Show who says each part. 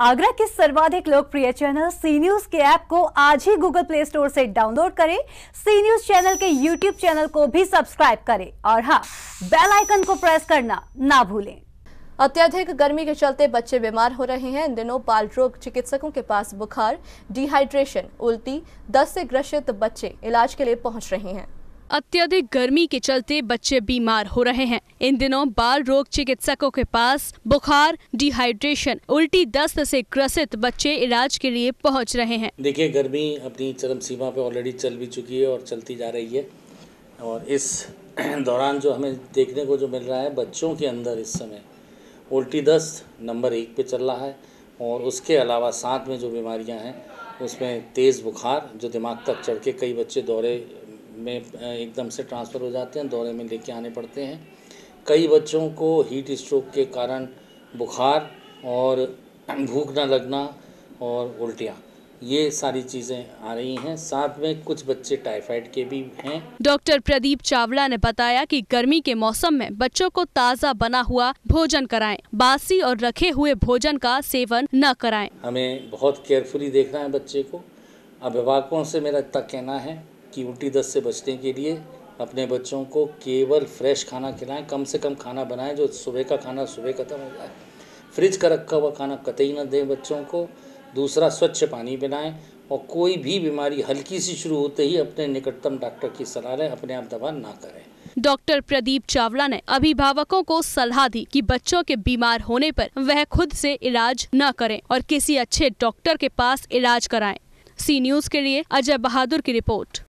Speaker 1: आगरा के सर्वाधिक लोकप्रिय चैनल सी न्यूज के ऐप को आज ही गूगल प्ले स्टोर से डाउनलोड करें सी न्यूज चैनल के यूट्यूब चैनल को भी सब्सक्राइब करें और हाँ बेल आइकन को प्रेस करना ना भूलें अत्यधिक गर्मी के चलते बच्चे बीमार हो रहे हैं इन दिनों बाल रोग चिकित्सकों के पास बुखार डिहाइड्रेशन उल्टी दस से ग्रसित बच्चे इलाज के लिए पहुंच रहे हैं
Speaker 2: अत्यधिक गर्मी के चलते बच्चे बीमार हो रहे हैं इन दिनों बाल रोग चिकित्सकों के पास बुखार डिहाइड्रेशन उल्टी दस्त से ग्रसित बच्चे इलाज के लिए पहुंच रहे हैं
Speaker 3: देखिए गर्मी अपनी चरम सीमा पे ऑलरेडी चल भी चुकी है और चलती जा रही है और इस दौरान जो हमें देखने को जो मिल रहा है बच्चों के अंदर इस समय उल्टी दस्त नंबर एक पे चल रहा है और उसके अलावा साथ में जो बीमारियाँ हैं उसमें तेज़ बुखार जो दिमाग तक चढ़ के कई बच्चे दौरे में एकदम से ट्रांसफ़र हो जाते हैं दौरे में लेके आने पड़ते हैं कई बच्चों को हीट स्ट्रोक के कारण बुखार और भूख न लगना और उल्टियाँ ये सारी चीज़ें आ रही हैं साथ में कुछ बच्चे टाइफाइड के भी हैं
Speaker 2: डॉक्टर प्रदीप चावला ने बताया कि गर्मी के मौसम में बच्चों को ताज़ा बना हुआ भोजन कराएं बासी और रखे हुए भोजन का सेवन न कराएं
Speaker 3: हमें बहुत केयरफुली देखना है बच्चे को अभिभावकों से मेरा तक कहना है कि उल्टी दस्त से बचने के लिए अपने बच्चों को केवल फ्रेश खाना खिलाएं कम से कम खाना बनाएं जो सुबह का खाना सुबह ख़त्म हो जाए फ्रिज का रखा हुआ खाना कतई ना दें बच्चों को दूसरा स्वच्छ पानी पिलाएं और कोई भी बीमारी हल्की सी शुरू होते ही अपने निकटतम डॉक्टर की सलाह लें अपने आप दवा ना करें
Speaker 2: डॉक्टर प्रदीप चावला ने अभिभावकों को सलाह दी कि बच्चों के बीमार होने पर वह खुद से इलाज न करें और किसी अच्छे डॉक्टर के पास इलाज कराएं। सी न्यूज के लिए अजय बहादुर की रिपोर्ट